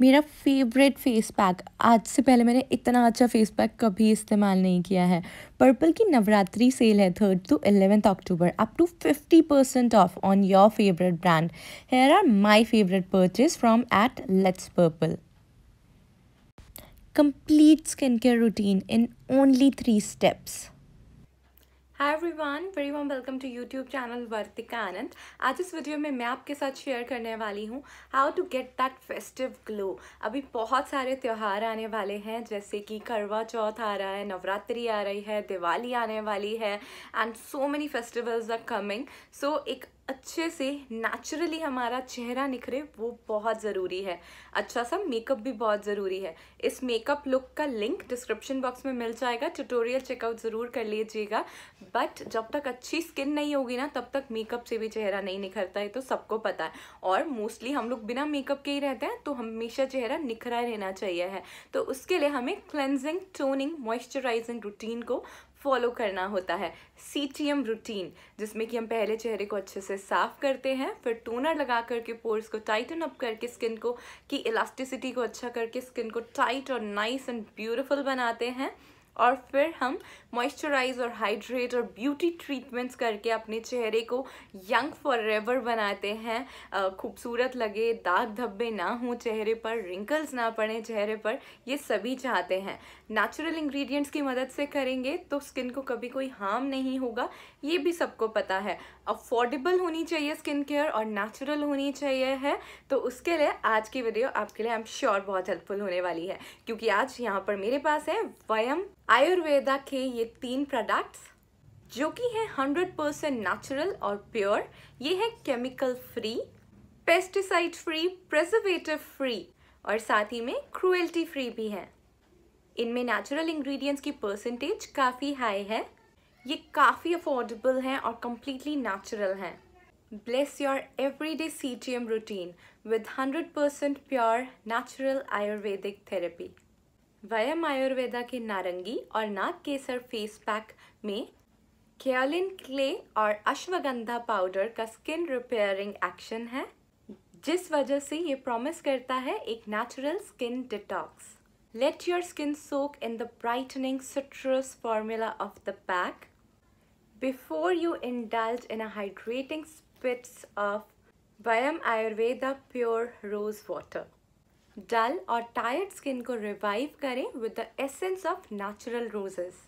मेरा favourite face pack आज से पहले मैंने इतना अच्छा फेस पैक कभी इस्तेमाल नहीं किया है पर्पल की नवरात्रि सेल है third to eleventh October up to fifty percent off on your favourite brand here are my favourite purchase from at let's purple complete skin care routine in only three steps every one very one welcome to YouTube channel Vartika Anand आज इस video में मैं आपके साथ share करने वाली हूँ how to get that festive glow अभी बहुत सारे त्यौहार आने वाले हैं जैसे कि करवा चौथ आ रहा है नवरात्रि आ रही है दिवाली आने वाली है and so many festivals are coming so एक अच्छे से नेचुरली हमारा चेहरा निखरे वो बहुत ज़रूरी है अच्छा सा मेकअप भी बहुत ज़रूरी है इस मेकअप लुक का लिंक डिस्क्रिप्शन बॉक्स में मिल जाएगा ट्यूटोरियल चेकआउट ज़रूर कर लीजिएगा बट जब तक अच्छी स्किन नहीं होगी ना तब तक मेकअप से भी चेहरा नहीं निखरता है तो सबको पता है और मोस्टली हम लोग बिना मेकअप के ही रहते हैं तो हमेशा चेहरा निखरा रहना चाहिए है तो उसके लिए हमें क्लेंजिंग टोनिंग मॉइस्चराइजिंग रूटीन को फॉलो करना होता है सी टी एम रूटीन जिसमें कि हम पहले चेहरे को अच्छे से साफ करते हैं फिर टोनर लगा करके पोर्स को टाइटन अप करके स्किन को की इलास्टिसिटी को अच्छा करके स्किन को टाइट और नाइस एंड ब्यूटिफुल बनाते हैं और फिर हम मॉइस्चराइज और हाइड्रेट और ब्यूटी ट्रीटमेंट्स करके अपने चेहरे को यंग फॉर बनाते हैं खूबसूरत लगे दाग धब्बे ना हों चेहरे पर रिंकल्स ना पड़े चेहरे पर ये सभी चाहते हैं नेचुरल इंग्रेडिएंट्स की मदद से करेंगे तो स्किन को कभी कोई हार्म नहीं होगा ये भी सबको पता है अफोर्डेबल होनी चाहिए स्किन केयर और नेचुरल होनी चाहिए है तो उसके लिए आज की वीडियो आपके लिए आई एम श्योर बहुत हेल्पफुल होने वाली है क्योंकि आज यहाँ पर मेरे पास है वयम आयुर्वेदा के ये तीन प्रोडक्ट्स जो कि है 100% परसेंट नेचुरल और प्योर ये है chemical free pesticide free preservative free और साथ ही में क्रुएल्टी फ्री भी है इनमें नेचुरल इंग्रेडिएंट्स की परसेंटेज काफ़ी हाई है ये काफ़ी अफोर्डेबल हैं और कम्प्लीटली नेचुरल हैं bless your everyday C T M routine with hundred percent pure natural Ayurvedic therapy Vayam Ayurveda के नारंगी और नाग केसर फेस पैक में केयलिन क्ले और अश्वगंधा पाउडर का स्किन रिपेयरिंग एक्शन है जिस वजह से ये प्रॉमिस करता है एक natural skin detox let your skin soak in the brightening citrus formula of the pack before you indulge in a hydrating spritz of Vayam Ayurveda pure rose water dull और tired skin को रिवाइव करें with the essence of natural roses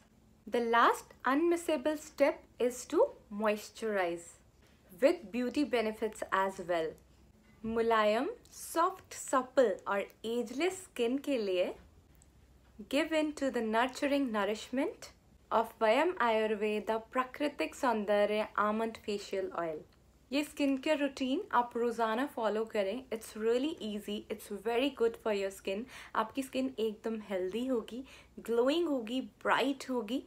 the last unmissable step is to moisturize with beauty benefits as well मुलायम soft supple और ageless skin के लिए give in to the nurturing nourishment of Vayam Ayurveda प्राकृतिक सौंदर्य almond facial oil ये skin care routine आप रोज़ाना follow करें it's really easy it's very good for your skin आपकी स्किन एकदम हेल्दी होगी ग्लोइंग होगी ब्राइट होगी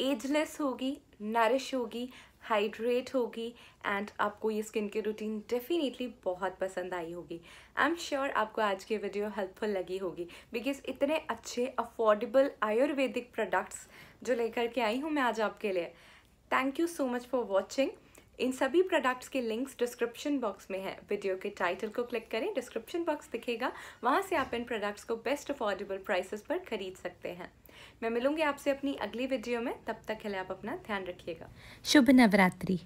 एजलेस होगी नरिश होगी हाइड्रेट होगी एंड आपको ये स्किन की रूटीन डेफिनेटली बहुत पसंद आई होगी आई एम श्योर आपको आज की वीडियो हेल्पफुल लगी होगी बिकॉज इतने अच्छे अफोर्डेबल आयुर्वेदिक प्रोडक्ट्स जो लेकर के आई हूँ मैं आज आपके लिए thank you so much for watching इन सभी प्रोडक्ट्स के लिंक्स डिस्क्रिप्शन बॉक्स में है वीडियो के टाइटल को क्लिक करें डिस्क्रिप्शन बॉक्स दिखेगा वहाँ से आप इन प्रोडक्ट्स को बेस्ट अफोर्डेबल प्राइसेस पर खरीद सकते हैं मैं मिलूंगी आपसे अपनी अगली वीडियो में तब तक के लिए आप अपना ध्यान रखिएगा शुभ नवरात्रि